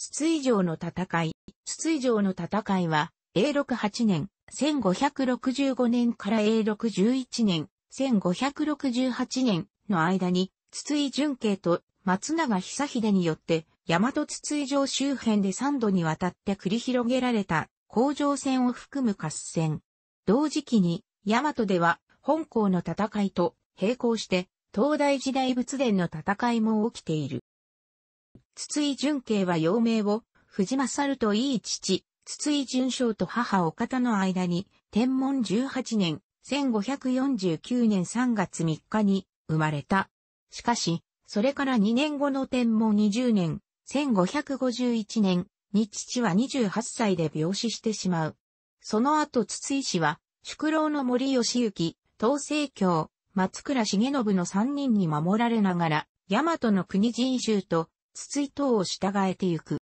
筒井城の戦い。筒井城の戦いは、A68 年、1565年から A61 年、1568年の間に、筒井純慶と松永久秀によって、大和筒井城周辺で3度にわたって繰り広げられた、工場戦を含む合戦。同時期に、大和では、本校の戦いと並行して、東大時代仏殿の戦いも起きている。筒井淳慶は幼名を、藤正といい父、筒井淳昌と母岡田の間に、天文18年、1549年3月3日に生まれた。しかし、それから2年後の天文20年、1551年に父は28歳で病死してしまう。その後筒井氏は、宿老の森義行、東西京、松倉重信の3人に守られながら、大和の国人衆と筒井等を従えてゆく。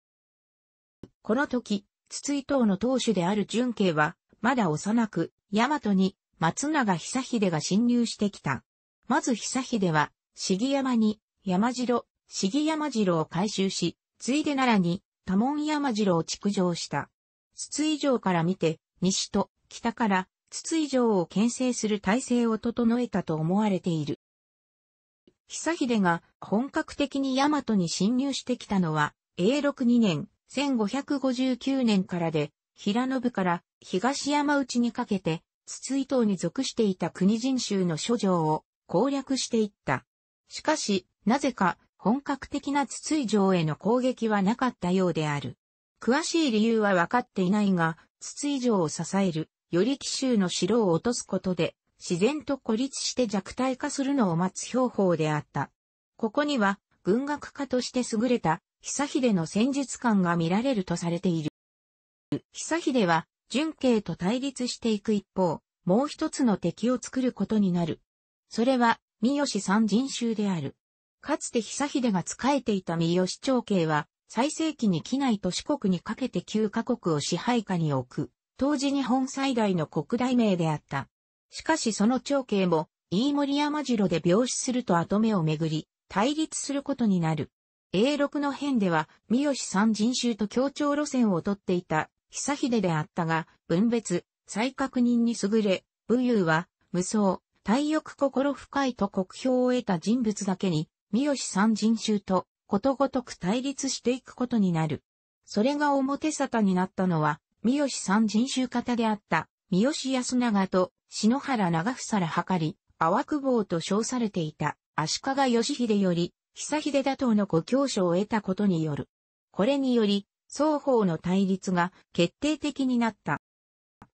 この時、筒井等の当主である純慶は、まだ幼く、大和に松永久秀が侵入してきた。まず久秀は、杉山に山城、杉山城を改修し、ついで奈良に多門山城を築城した。筒井城から見て、西と北から筒井城を牽制する体制を整えたと思われている。久秀が本格的に大和に侵入してきたのは、永禄2年、1559年からで、平信から東山内にかけて、筒井島に属していた国人衆の諸城を攻略していった。しかし、なぜか本格的な筒井城への攻撃はなかったようである。詳しい理由は分かっていないが、筒井城を支える、より奇襲の城を落とすことで、自然と孤立して弱体化するのを待つ標法であった。ここには、軍学家として優れた、久秀の戦術感が見られるとされている。久秀は、純慶と対立していく一方、もう一つの敵を作ることになる。それは、三好三人衆である。かつて久秀が仕えていた三好長慶は、最盛期に機内と四国にかけて9カ国を支配下に置く、当時日本最大の国大名であった。しかしその長兄も、飯森山城で病死すると後目をめぐり、対立することになる。A6 の編では、三好三人衆と協調路線をとっていた、久秀であったが、分別、再確認に優れ、武勇は、無双、体欲心深いと国評を得た人物だけに、三好三人衆と、ことごとく対立していくことになる。それが表沙汰になったのは、三好三人衆方であった、三好安長と篠原長房らはかり、淡久保と称されていた足利義秀より、久秀打倒のご教書を得たことによる。これにより、双方の対立が決定的になった。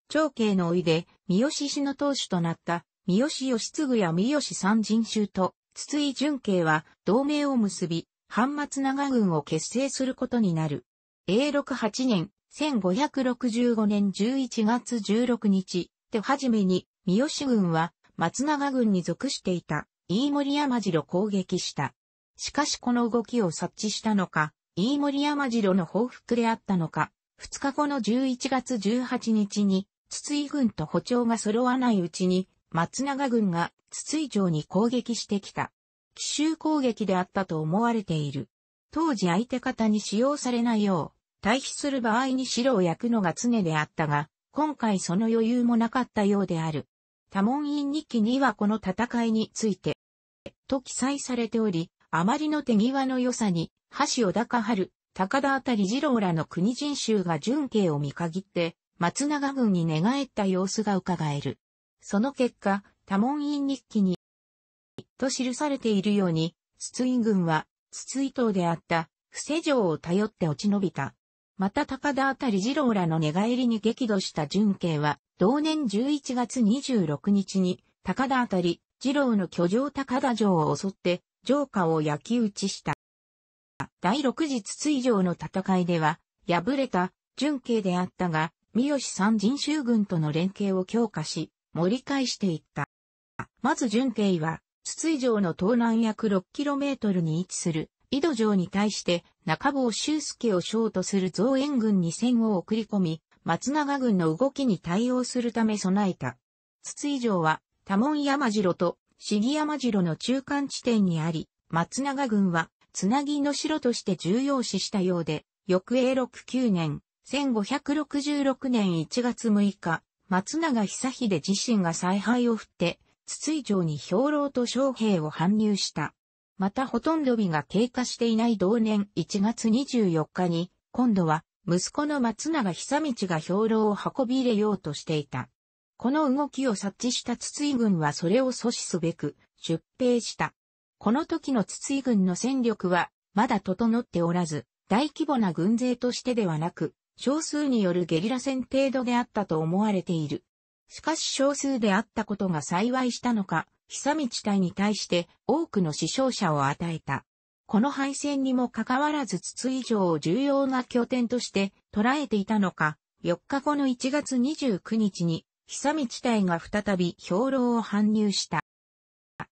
長兄のおいで、三好氏の当主となった三好義継や三好三人衆と筒井淳慶は同盟を結び、半松長軍を結成することになる。永禄8年、1565年11月16日、手始めに、三好軍は松永軍に属していた飯森山城攻撃した。しかしこの動きを察知したのか、飯森山城の報復であったのか、2日後の11月18日に、筒井軍と歩調が揃わないうちに、松永軍が筒井城に攻撃してきた。奇襲攻撃であったと思われている。当時相手方に使用されないよう、退避する場合に白を焼くのが常であったが、今回その余裕もなかったようである。多門院日記にはこの戦いについて、と記載されており、あまりの手際の良さに、橋尾高春、高田あたり二郎らの国人衆が純慶を見限って、松永軍に寝返った様子が伺える。その結果、多門院日記に、と記されているように、筒井軍は、筒井党であった、不正城を頼って落ち延びた。また高田あたり二郎らの寝返りに激怒した純慶は、同年11月26日に、高田あたり二郎の居城高田城を襲って、城下を焼き打ちした。第六筒井城の戦いでは、敗れた純慶であったが、三好三人衆軍との連携を強化し、盛り返していった。まず純慶は、筒井城の東南約 6km に位置する井戸城に対して中坊修介を将とする増援軍に戦を送り込み、松永軍の動きに対応するため備えた。筒井城は多門山城と市山城の中間地点にあり、松永軍はつなぎの城として重要視したようで、翌永六9年、1566年1月6日、松永久秀自身が采配を振って、筒井城に兵糧と将兵を搬入した。またほとんど日が経過していない同年1月24日に、今度は息子の松永久道が兵糧を運び入れようとしていた。この動きを察知した筒井軍はそれを阻止すべく出兵した。この時の筒井軍の戦力はまだ整っておらず、大規模な軍勢としてではなく、少数によるゲリラ戦程度であったと思われている。しかし少数であったことが幸いしたのか、久道隊に対して多くの死傷者を与えた。この敗戦にもかかわらず筒以上を重要な拠点として捉えていたのか、4日後の1月29日に、久道隊が再び兵糧を搬入した。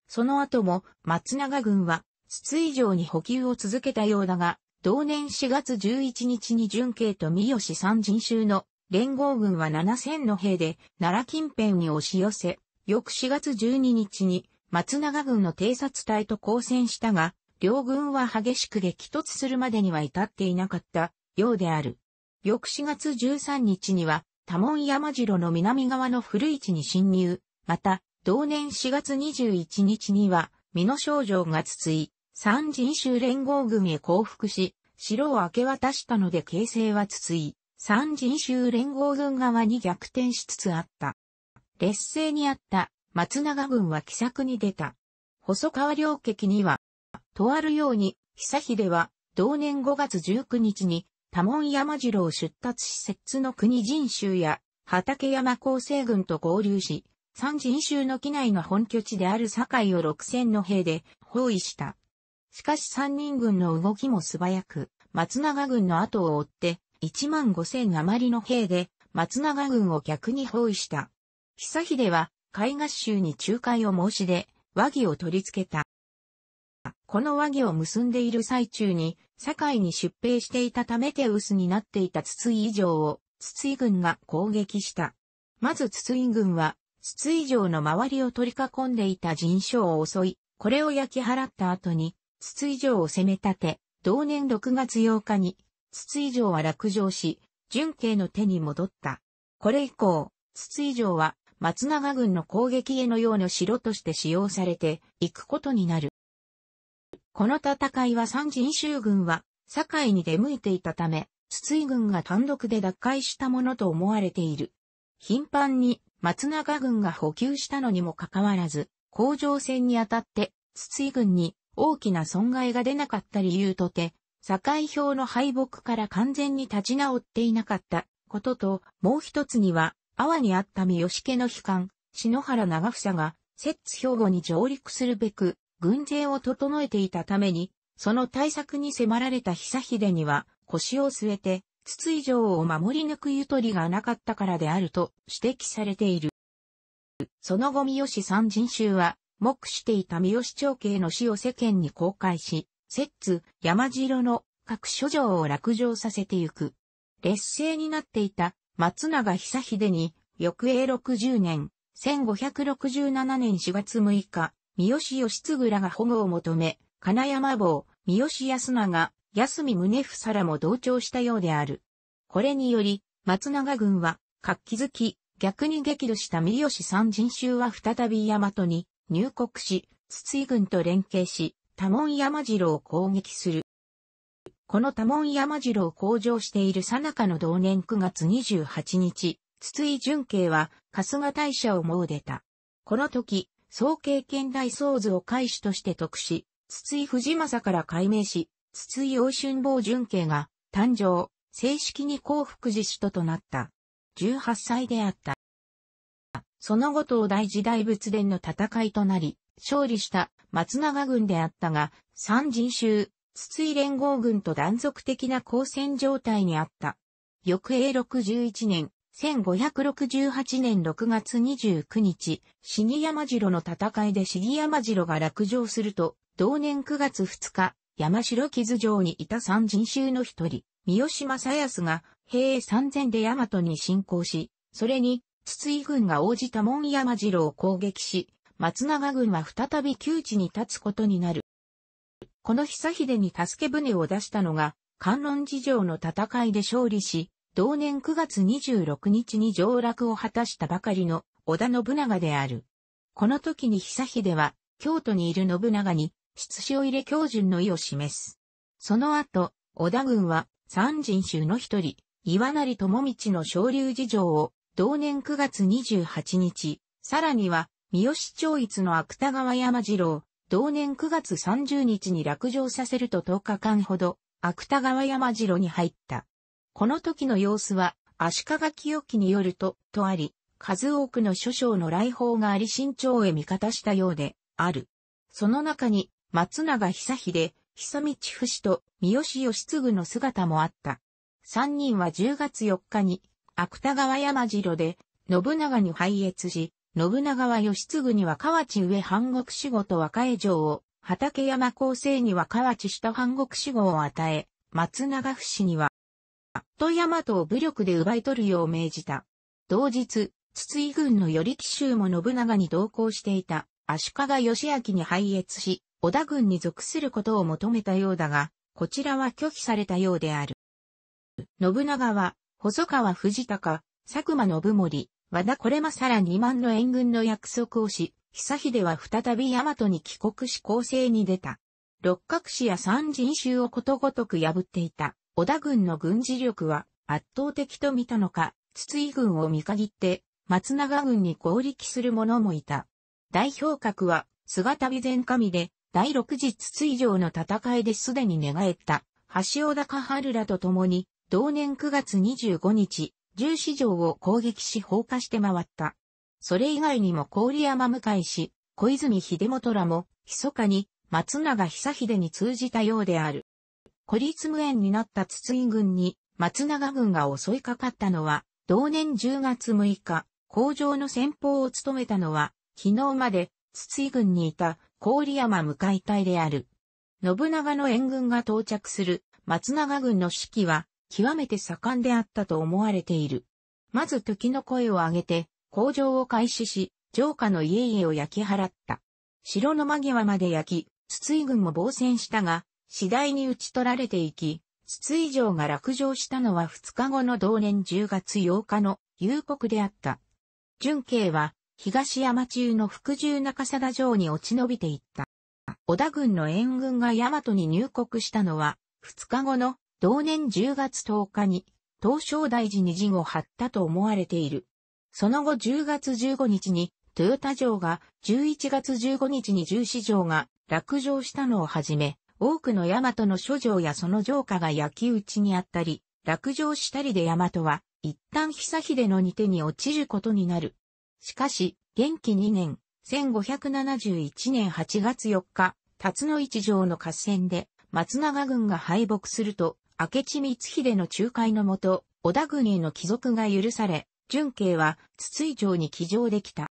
その後も松永軍は筒以上に補給を続けたようだが、同年4月11日に順慶と三好三人衆の連合軍は7000の兵で奈良近辺に押し寄せ、翌4月12日に松永軍の偵察隊と交戦したが、両軍は激しく激突するまでには至っていなかったようである。翌4月13日には、多門山城の南側の古市に侵入。また、同年4月21日には、美濃少女が筒井、三人州連合軍へ降伏し、城を明け渡したので形勢は筒井、三人州連合軍側に逆転しつつあった。劣勢にあった松永軍は奇策に出た。細川良劇には、とあるように、久秀は、同年5月19日に、多門山城を出立し摂の国人州や、畠山厚生軍と合流し、三人州の機内の本拠地である堺を六千の兵で包囲した。しかし三人軍の動きも素早く、松永軍の後を追って、一万五千余りの兵で、松永軍を逆に包囲した。久秀は、海合衆に仲介を申し出、和議を取り付けた。この和議を結んでいる最中に、堺に出兵していたため手薄になっていた筒井城を、筒井軍が攻撃した。まず筒井軍は、筒井城の周りを取り囲んでいた陣将を襲い、これを焼き払った後に、筒井城を攻め立て、同年6月8日に、筒井城は落城し、純慶の手に戻った。これ以降、筒井城は松永軍の攻撃へのような城として使用されていくことになる。この戦いは三人衆軍は、堺に出向いていたため、筒井軍が単独で奪回したものと思われている。頻繁に松永軍が補給したのにもかかわらず、工場戦にあたって筒井軍に大きな損害が出なかった理由とて、境表の敗北から完全に立ち直っていなかったことと、もう一つには、阿波にあった三好家の悲観、篠原長房が、摂津兵庫に上陸するべく、軍勢を整えていたために、その対策に迫られた久秀には、腰を据えて、筒井城を守り抜くゆとりがなかったからであると指摘されている。その後三好三人衆は、目していた三好長兄の死を世間に公開し、摂津、山城の各諸城を落城させてゆく。劣勢になっていた松永久秀に、翌永60年、1567年4月6日、三好義嗣らが保護を求め、金山坊、三好安永、安見宗さらも同調したようである。これにより、松永軍は、活気づき、逆に激怒した三好三人衆は再び大和に入国し、筒井軍と連携し、多門山城を攻撃する。この多門山城を向上しているさなかの同年9月28日、筒井淳慶は春日大社を詣でた。この時、総経験大僧図を開始として特し、筒井藤正から改名し、筒井王春坊淳慶が誕生、正式に幸福寺首都となった。18歳であった。その後東大時代仏殿の戦いとなり、勝利した松永軍であったが、三人衆、筒井連合軍と断続的な交戦状態にあった。翌永61年、1568年6月29日、死に山城の戦いで死に山城が落城すると、同年9月2日、山城傷城にいた三人衆の一人、三好正康が、兵三千で大和に侵攻し、それに、筒井軍が応じた門山城を攻撃し、松永軍は再び窮地に立つことになる。この久秀に助け船を出したのが、観音寺城の戦いで勝利し、同年9月26日に上落を果たしたばかりの織田信長である。この時に久秀は、京都にいる信長に、出資を入れ教順の意を示す。その後、織田軍は、三人衆の一人、岩成智道の昇竜事情を、同年9月28日、さらには、三好長一の芥川山次郎、同年9月30日に落城させると10日間ほど、芥川山城に入った。この時の様子は、足利清記によると、とあり、数多くの諸将の来訪があり新朝へ味方したようで、ある。その中に、松永久秀、久道不死と三好義継の姿もあった。三人は10月4日に、芥川山城で、信長に拝謁し、信長は義継には河内上半国守護と若江城を、畠山厚生には河内下半国守護を与え、松永不死には、と大和を武力で奪い取るよう命じた。同日、筒井軍の頼紀州も信長に同行していた足利義明に敗越し、織田軍に属することを求めたようだが、こちらは拒否されたようである。信長は、細川藤高、佐久間信盛、和田これまさら2万の援軍の約束をし、久秀は再び大和に帰国し攻勢に出た。六角氏や三人衆をことごとく破っていた、織田軍の軍事力は圧倒的と見たのか、筒井軍を見限って、松永軍に合力する者もいた。代表格は、菅旅前神で、第六次筒井城の戦いですでに寝返った、橋尾高春らと共に、同年9月25日、十四条を攻撃し放火して回った。それ以外にも郡山向井氏、小泉秀元らも、密かに松永久秀に通じたようである。孤立無縁になった筒井軍に松永軍が襲いかかったのは、同年10月6日、工場の先方を務めたのは、昨日まで筒井軍にいた郡山向井隊である。信長の援軍が到着する松永軍の指揮は極めて盛んであったと思われている。まず時の声を上げて、工場を開始し、城下の家々を焼き払った。城の間際まで焼き、筒井軍も防戦したが、次第に打ち取られていき、筒井城が落城したのは2日後の同年10月8日の夕刻であった。純慶は、東山中の福住中貞城に落ち延びていった。織田軍の援軍が大和に入国したのは、2日後の同年10月10日に東照大寺に陣を張ったと思われている。その後10月15日に豊田城が11月15日に十四城が落城したのをはじめ、多くの大和の諸城やその城下が焼き討ちにあったり、落城したりで大和は一旦久秀の二手に落ちることになる。しかし、元気2年、1571年8月4日、辰野一城の合戦で松永軍が敗北すると、明智光秀の仲介のもと、織田軍への帰属が許され、純慶は筒井城に帰城できた。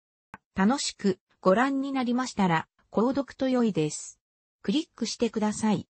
楽しくご覧になりましたら、購読と良いです。クリックしてください。